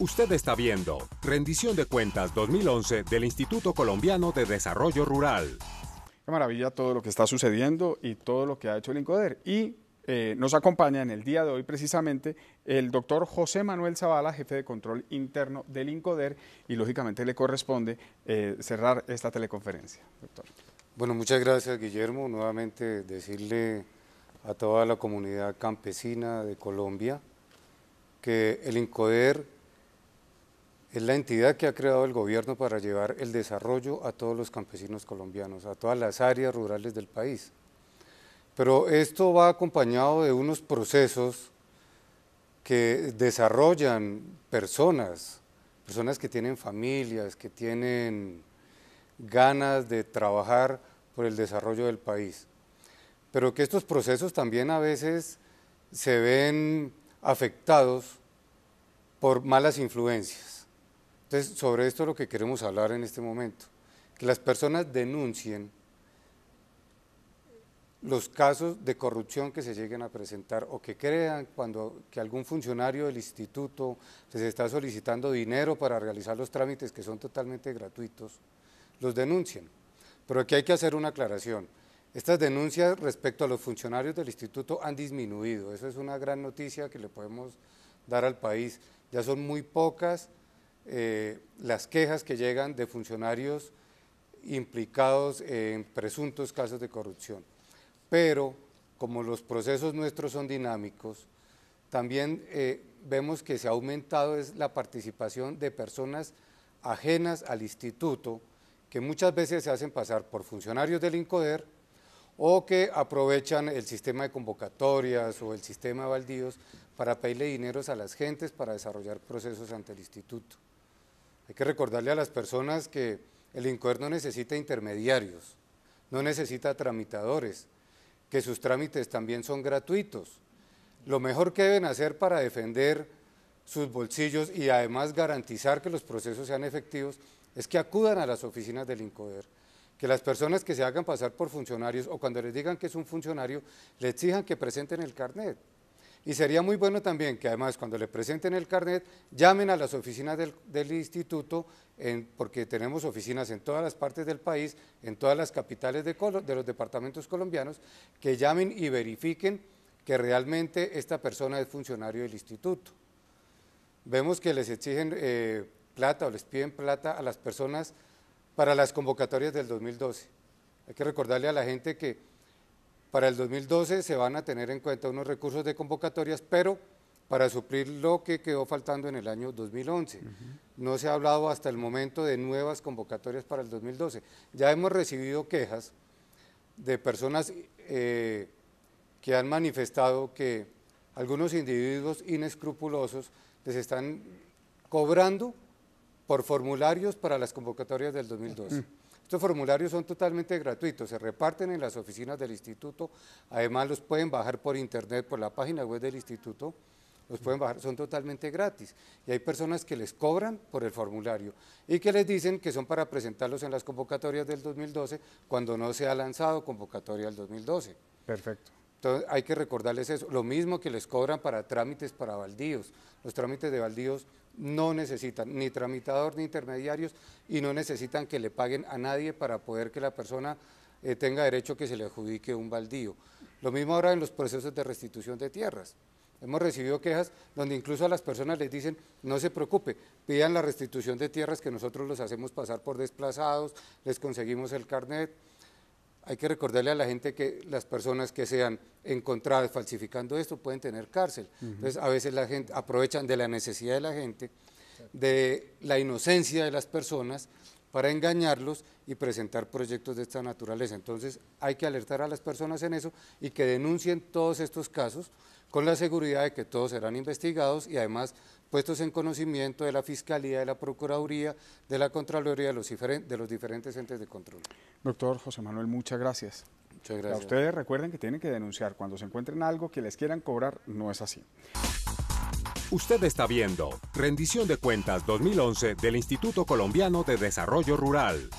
Usted está viendo Rendición de Cuentas 2011 del Instituto Colombiano de Desarrollo Rural. Qué maravilla todo lo que está sucediendo y todo lo que ha hecho el INCODER. Y eh, nos acompaña en el día de hoy precisamente el doctor José Manuel Zavala, jefe de control interno del INCODER, y lógicamente le corresponde eh, cerrar esta teleconferencia. Doctor. Bueno, muchas gracias Guillermo. Nuevamente decirle a toda la comunidad campesina de Colombia que el INCODER es la entidad que ha creado el gobierno para llevar el desarrollo a todos los campesinos colombianos, a todas las áreas rurales del país. Pero esto va acompañado de unos procesos que desarrollan personas, personas que tienen familias, que tienen ganas de trabajar por el desarrollo del país. Pero que estos procesos también a veces se ven afectados por malas influencias entonces, sobre esto es lo que queremos hablar en este momento, que las personas denuncien los casos de corrupción que se lleguen a presentar o que crean cuando que algún funcionario del instituto se está solicitando dinero para realizar los trámites que son totalmente gratuitos, los denuncien. Pero aquí hay que hacer una aclaración. Estas denuncias respecto a los funcionarios del instituto han disminuido. Eso es una gran noticia que le podemos dar al país. Ya son muy pocas eh, las quejas que llegan de funcionarios implicados en presuntos casos de corrupción. Pero como los procesos nuestros son dinámicos, también eh, vemos que se ha aumentado es la participación de personas ajenas al instituto, que muchas veces se hacen pasar por funcionarios del INCODER o que aprovechan el sistema de convocatorias o el sistema de baldíos para pedirle dineros a las gentes para desarrollar procesos ante el instituto. Hay que recordarle a las personas que el INCOER no necesita intermediarios, no necesita tramitadores, que sus trámites también son gratuitos. Lo mejor que deben hacer para defender sus bolsillos y además garantizar que los procesos sean efectivos es que acudan a las oficinas del INCOER, que las personas que se hagan pasar por funcionarios o cuando les digan que es un funcionario, les exijan que presenten el carnet. Y sería muy bueno también que además cuando le presenten el carnet, llamen a las oficinas del, instituto, porque tenemos oficinas en todas las partes del país, en todas las capitales de, los departamentos colombianos, que llamen y verifiquen que realmente esta persona es funcionario del instituto. Vemos que les exigen eh, plata o les piden plata a las personas para las convocatorias del 2012. Hay que recordarle a la gente que para el 2012 se van a tener en cuenta unos recursos de convocatorias, pero para suplir lo que quedó faltando en el año 2011. No se ha hablado hasta el momento de nuevas convocatorias para el 2012. Ya hemos recibido quejas de personas eh, que han manifestado que algunos individuos inescrupulosos les están cobrando por formularios para las convocatorias del 2012. Estos formularios son totalmente gratuitos, se reparten en las oficinas del instituto, además los pueden bajar por internet, por la página web del instituto, los pueden bajar, son totalmente gratis. Y hay personas que les cobran por el formulario y que les dicen que son para presentarlos en las convocatorias del 2012 cuando no se ha lanzado convocatoria del 2012. Perfecto. Entonces hay que recordarles eso, lo mismo que les cobran para trámites para baldíos. Los trámites de baldíos no necesitan ni tramitador ni intermediarios y no necesitan que le paguen a nadie para poder que la persona eh, tenga derecho que se le adjudique un baldío. Lo mismo ahora en los procesos de restitución de tierras. Hemos recibido quejas donde incluso a las personas les dicen, no se preocupe, pidan la restitución de tierras que nosotros los hacemos pasar por desplazados, les conseguimos el carnet, hay que recordarle a la gente que las personas que sean encontradas falsificando esto pueden tener cárcel. Entonces, a veces la gente aprovechan de la necesidad de la gente, de la inocencia de las personas para engañarlos y presentar proyectos de esta naturaleza. Entonces, hay que alertar a las personas en eso y que denuncien todos estos casos con la seguridad de que todos serán investigados y además puestos en conocimiento de la Fiscalía, de la Procuraduría, de la Contraloría, de los, de los diferentes entes de control. Doctor José Manuel, muchas gracias. Muchas gracias. A ustedes recuerden que tienen que denunciar cuando se encuentren algo que les quieran cobrar, no es así. Usted está viendo Rendición de Cuentas 2011 del Instituto Colombiano de Desarrollo Rural.